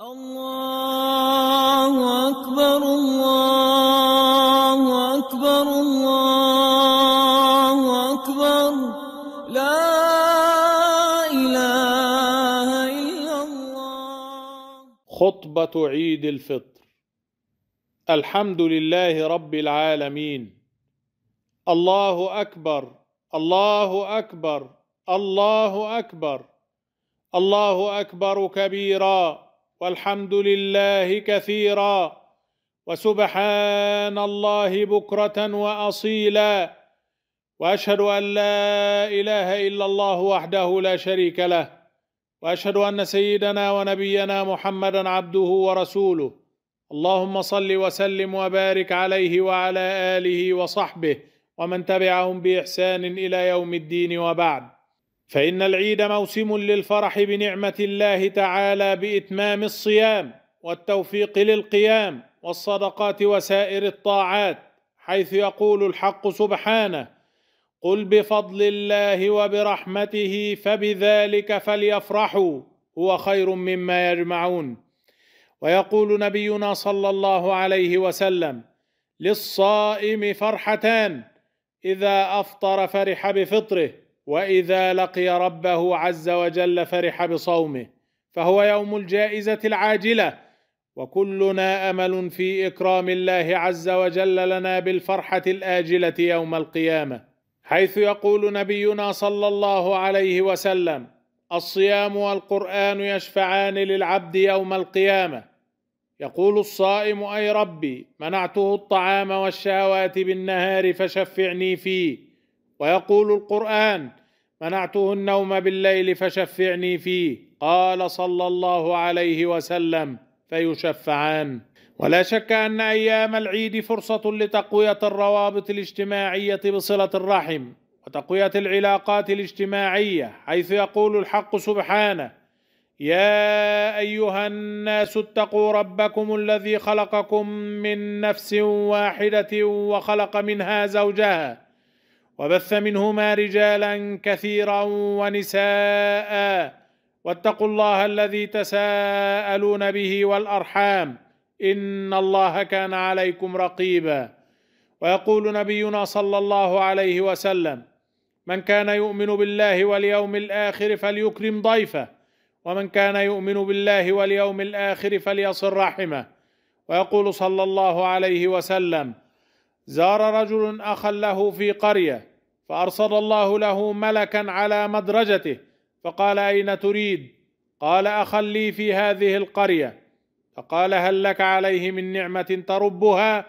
الله أكبر الله أكبر الله أكبر لا إله إلا الله خطبة عيد الفطر الحمد لله رب العالمين الله أكبر الله أكبر الله أكبر الله أكبر كبيرا والحمد لله كثيرا وسبحان الله بكره واصيلا واشهد ان لا اله الا الله وحده لا شريك له واشهد ان سيدنا ونبينا محمدا عبده ورسوله اللهم صل وسلم وبارك عليه وعلى اله وصحبه ومن تبعهم باحسان الى يوم الدين وبعد فان العيد موسم للفرح بنعمه الله تعالى باتمام الصيام والتوفيق للقيام والصدقات وسائر الطاعات حيث يقول الحق سبحانه قل بفضل الله وبرحمته فبذلك فليفرحوا هو خير مما يجمعون ويقول نبينا صلى الله عليه وسلم للصائم فرحتان اذا افطر فرح بفطره واذا لقي ربه عز وجل فرح بصومه فهو يوم الجائزه العاجله وكلنا امل في اكرام الله عز وجل لنا بالفرحه الاجله يوم القيامه حيث يقول نبينا صلى الله عليه وسلم الصيام والقران يشفعان للعبد يوم القيامه يقول الصائم اي ربي منعته الطعام والشهوات بالنهار فشفعني فيه ويقول القران منعته النوم بالليل فشفعني فيه قال صلى الله عليه وسلم فيشفعان ولا شك ان ايام العيد فرصه لتقويه الروابط الاجتماعيه بصله الرحم وتقويه العلاقات الاجتماعيه حيث يقول الحق سبحانه يا ايها الناس اتقوا ربكم الذي خلقكم من نفس واحده وخلق منها زوجها وبث منهما رجالا كثيرا ونساء واتقوا الله الذي تساءلون به والارحام ان الله كان عليكم رقيبا ويقول نبينا صلى الله عليه وسلم من كان يؤمن بالله واليوم الاخر فليكرم ضيفه ومن كان يؤمن بالله واليوم الاخر فليصل رحمه ويقول صلى الله عليه وسلم زار رجل اخا له في قريه فارسل الله له ملكا على مدرجته فقال اين تريد قال اخلي لي في هذه القريه فقال هل لك عليه من نعمه تربها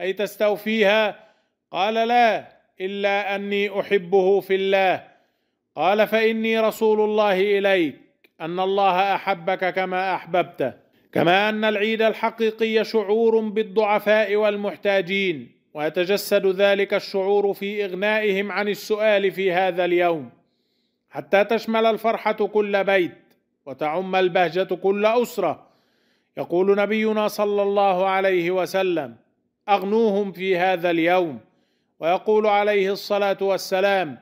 اي تستوفيها قال لا الا اني احبه في الله قال فاني رسول الله اليك ان الله احبك كما احببته كما ان العيد الحقيقي شعور بالضعفاء والمحتاجين ويتجسد ذلك الشعور في اغنائهم عن السؤال في هذا اليوم حتى تشمل الفرحه كل بيت وتعم البهجه كل اسره يقول نبينا صلى الله عليه وسلم اغنوهم في هذا اليوم ويقول عليه الصلاه والسلام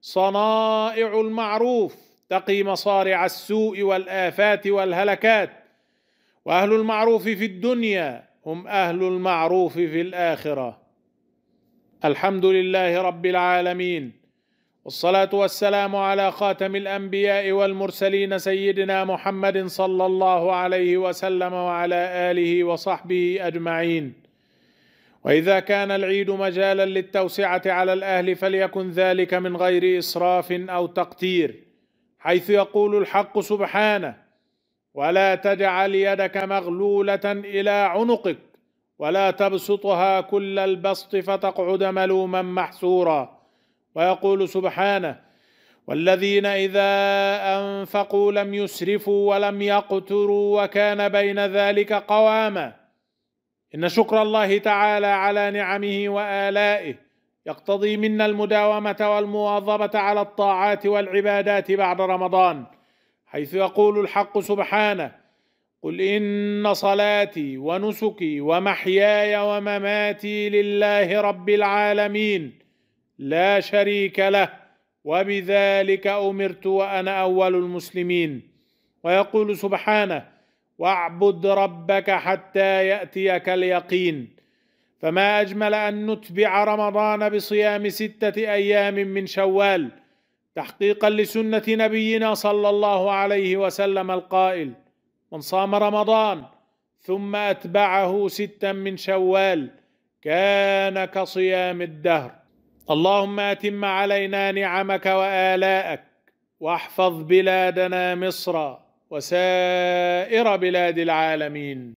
صنائع المعروف تقي مصارع السوء والافات والهلكات واهل المعروف في الدنيا هم اهل المعروف في الاخره الحمد لله رب العالمين والصلاه والسلام على خاتم الانبياء والمرسلين سيدنا محمد صلى الله عليه وسلم وعلى اله وصحبه اجمعين واذا كان العيد مجالا للتوسعه على الاهل فليكن ذلك من غير اسراف او تقتير حيث يقول الحق سبحانه ولا تجعل يدك مغلوله الى عنقك ولا تبسطها كل البسط فتقعد ملوما محسورا ويقول سبحانه والذين اذا انفقوا لم يسرفوا ولم يقتروا وكان بين ذلك قواما ان شكر الله تعالى على نعمه والائه يقتضي منا المداومه والمواظبه على الطاعات والعبادات بعد رمضان حيث يقول الحق سبحانه قل ان صلاتي ونسكي ومحياي ومماتي لله رب العالمين لا شريك له وبذلك امرت وانا اول المسلمين ويقول سبحانه واعبد ربك حتى ياتيك اليقين فما اجمل ان نتبع رمضان بصيام سته ايام من شوال تحقيقا لسنه نبينا صلى الله عليه وسلم القائل من صام رمضان ثم اتبعه ستا من شوال كان كصيام الدهر اللهم اتم علينا نعمك والاءك واحفظ بلادنا مصر وسائر بلاد العالمين